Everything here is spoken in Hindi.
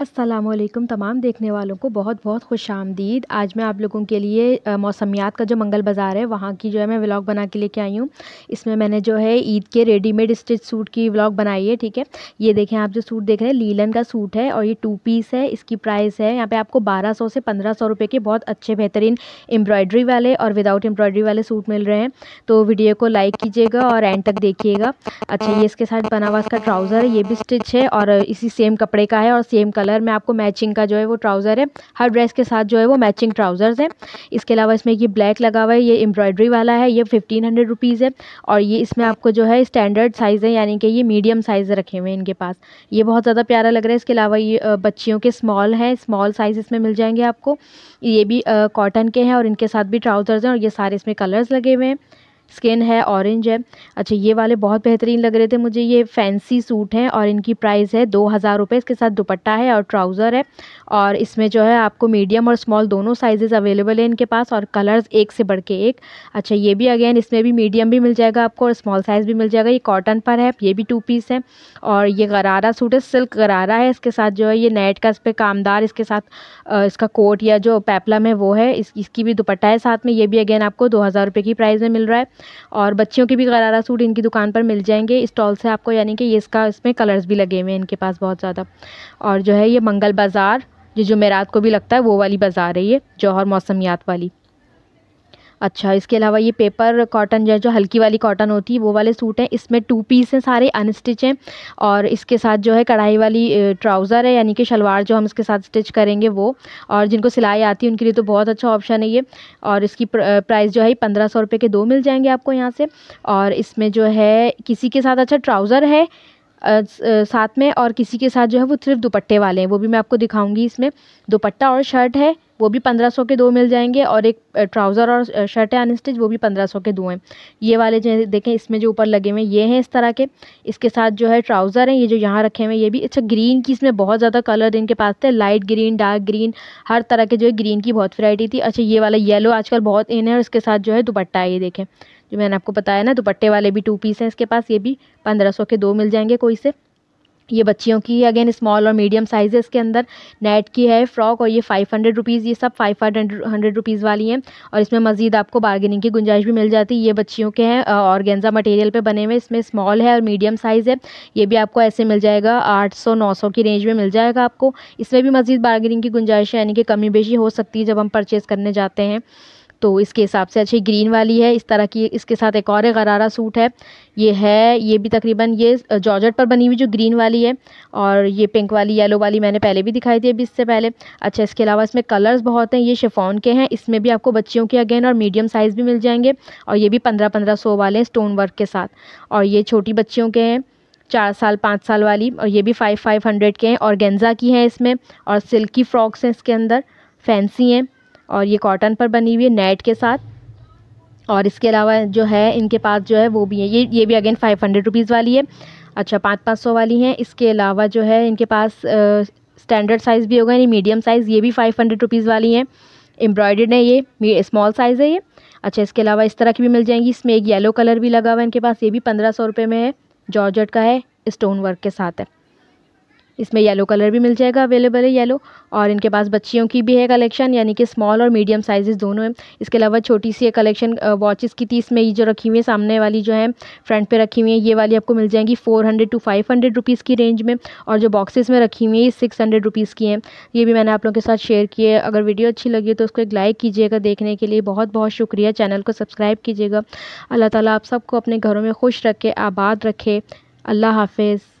असलम तमाम देखने वालों को बहुत बहुत खुश आमदीद आज मैं आप लोगों के लिए मौसमियात का जो मंगल बाज़ार है वहाँ की जो है मैं व्लॉग बना के लेके आई हूँ इसमें मैंने जो है ईद के रेडीमेड स्टिच सूट की व्लॉग बनाई है ठीक है ये देखें आप जो सूट देख रहे हैं लीलन का सूट है और ये टू पीस है इसकी प्राइस है यहाँ पर आपको बारह सौ से पंद्रह सौ रुपये के बहुत अच्छे बेहतरीन एम्ब्रॉयडरी वाले और विदाउट एम्ब्रॉयडरी वाले सूट मिल रहे हैं तो वीडियो को लाइक कीजिएगा और एंड तक देखिएगा अच्छा ये इसके साथ बना हुआ इसका ट्राउज़र है ये भी स्टिच है और इसी सेम कपड़े का है और सेम कलर कलर में आपको मैचिंग का जो है वो ट्राउज़र है हर ड्रेस के साथ जो है वो मैचिंग ट्राउज़र्स हैं इसके अलावा इसमें ये ब्लैक लगा हुआ है ये एम्ब्रॉयडरी वाला है ये फिफ्टीन हंड्रेड रुपीज़ है और ये इसमें आपको जो है स्टैंडर्ड साइज़ है यानी कि ये मीडियम साइज़ रखे हुए हैं इनके पास ये बहुत ज़्यादा प्यारा लग रहा है इसके अलावा ये बच्चियों के स्मॉल हैं स्मॉल साइज़ इसमें मिल जाएंगे आपको ये भी कॉटन के हैं और इनके साथ भी ट्राउज़र्स हैं और ये सारे इसमें कलर्स लगे हुए हैं स्किन है ऑरेंज है अच्छा ये वाले बहुत बेहतरीन लग रहे थे मुझे ये फैंसी सूट हैं और इनकी प्राइस है दो हज़ार रुपये इसके साथ दुपट्टा है और ट्राउज़र है और इसमें जो है आपको मीडियम और स्मॉल दोनों साइजेस अवेलेबल है इनके पास और कलर्स एक से बढ़ के एक अच्छा ये भी अगेन इसमें भी मीडियम भी मिल जाएगा आपको और स्मॉल साइज़ भी मिल जाएगा ये कॉटन पर है ये भी टू पीस है और ये गरारा सूट है सिल्क गरारा है इसके साथ जो है ये नेट का इस पर कामदार इसके साथ इसका कोट या जो पैपलम है वो है इसकी भी दुपट्टा है साथ में ये भी अगेन आपको दो हज़ार रुपये की प्राइस में मिल रहा है और बच्चियों के भी गरारा सूट इनकी दुकान पर मिल जाएंगे स्टॉल से आपको यानी कि ये इसका इसमें कलर्स भी लगे हुए हैं इनके पास बहुत ज़्यादा और जो है ये मंगल बाज़ार जो जुमेरात को भी लगता है वो वाली बाज़ार है ये जौहर मौसमियात वाली अच्छा इसके अलावा ये पेपर कॉटन जो है जो हल्की वाली कॉटन होती है वो वाले सूट हैं इसमें टू पीस हैं सारे अनस्टिच हैं और इसके साथ जो है कढ़ाई वाली ट्राउज़र है यानी कि शलवार जो हम इसके साथ स्टिच करेंगे वो और जिनको सिलाई आती है उनके लिए तो बहुत अच्छा ऑप्शन है ये और इसकी प्राइस जो है पंद्रह सौ रुपये के दो मिल जाएंगे आपको यहाँ से और इसमें जो है किसी के साथ अच्छा ट्राउज़र है साथ में और किसी के साथ जो है वो सिर्फ दुपट्टे वाले हैं वो भी मैं आपको दिखाऊंगी इसमें दुपट्टा और शर्ट है वो भी पंद्रह सौ के दो मिल जाएंगे और एक ट्राउज़र और शर्ट है अनस्टिच वो भी पंद्रह सौ के दो हैं ये वाले जो देखें इसमें जो ऊपर लगे हुए ये हैं इस तरह के इसके साथ जो है ट्राउज़र हैं ये जो यहाँ रखे हुए हैं ये भी अच्छा ग्रीन की इसमें बहुत ज़्यादा कलर इनके पास थे लाइट ग्रीन डार्क ग्रीन हर तरह के जो है ग्रीन की बहुत वैरायटी थी अच्छा ये वाला येलो आजकल बहुत इन है और इसके साथ जो है दुपट्टा है ये देखें जो मैंने आपको बताया ना दुपट्टे वाले भी टू पीस हैं इसके पास ये भी पंद्रह सौ के दो मिल जाएंगे कोई से ये बच्चियों की अगेन स्मॉल और मीडियम साइजेस के अंदर नेट की है फ्रॉक और ये फाइव हंड्रेड रुपीज़ ये सब फाइव हंड्रेड हंड्रेड रुपीज़ वाली हैं और इसमें मजीद आपको बार्गेनिंग की गुंजाइश भी मिल जाती है ये बच्चियों के हैं और गेंजा मटेरियल पे बने हुए इसमें स्मॉल है और मीडियम साइज़ है ये भी आपको ऐसे मिल जाएगा आठ सौ नौ सौ की रेंज में मिल जाएगा आपको इसमें भी मजीद बार्गेनिंग की गुंजाइश है यानी कि कमी बेशी हो सकती है जब हम परचेज़ करने जाते हैं तो इसके हिसाब से अच्छी ग्रीन वाली है इस तरह की इसके साथ एक और गरारा सूट है ये है ये भी तकरीबन ये जॉर्जेट पर बनी हुई जो ग्रीन वाली है और ये पिंक वाली येलो वाली मैंने पहले भी दिखाई थी अभी इससे पहले अच्छा इसके अलावा इसमें कलर्स बहुत हैं ये शिफॉन के हैं इसमें भी आपको बच्चियों के अगेन और मीडियम साइज़ भी मिल जाएंगे और ये भी पंद्रह पंद्रह सौ वाले हैं स्टोन वर्क के साथ और ये छोटी बच्चियों के हैं चार साल पाँच साल वाली और ये भी फ़ाइव फाइव हंड्रेड के हैं और गेंजा की हैं इसमें और सिल्की फ्रॉक्स हैं इसके अंदर फैंसी हैं और ये कॉटन पर बनी हुई है नेट के साथ और इसके अलावा जो है इनके पास जो है वो भी है ये ये भी अगेन फाइव हंड्रेड रुपीज़ वाली है अच्छा पाँच पाँच सौ वाली हैं इसके अलावा जो है इनके पास स्टैंडर्ड साइज़ भी होगा यानी मीडियम साइज़ ये भी फाइव हंड्रेड रुपीज़ वाली हैं एम्ब्रॉयडर्ड है ये स्मॉल साइज़ है ये अच्छा इसके अलावा इस तरह की भी मिल जाएंगी इसमें एक येलो कलर भी लगा हुआ है इनके पास ये भी पंद्रह सौ रुपये में है जॉर्जट का है स्टोन वर्क के साथ है इसमें येलो कलर भी मिल जाएगा अवेलेबल है येलो और इनके पास बच्चियों की भी है कलेक्शन यानी कि स्मॉल और मीडियम साइजेस दोनों हैं इसके अलावा छोटी सी कलेक्शन वॉचेस की थी इसमें ये जो रखी हुई है सामने वाली जो है फ्रंट पे रखी हुई है ये वाली आपको मिल जाएंगी four hundred to five hundred rupees की रेंज में और जो बॉक्सेस में रखी हुई है सिक्स हंड्रेड रुपीज़ की हैं ये भी मैंने आप लोगों के साथ शेयर किए अगर वीडियो अच्छी लगी तो उसको एक लाइक कीजिएगा देखने के लिए बहुत बहुत शुक्रिया चैनल को सब्सक्राइब कीजिएगा अल्लाह ताला आप सबको अपने घरों में खुश रखे आबाद रखे अल्लाह हाफिज़